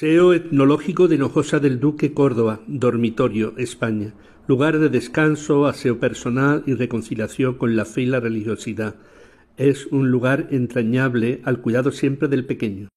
Museo Etnológico de Hinojosa del Duque, Córdoba, Dormitorio, España. Lugar de descanso, aseo personal y reconciliación con la fe y la religiosidad. Es un lugar entrañable al cuidado siempre del pequeño.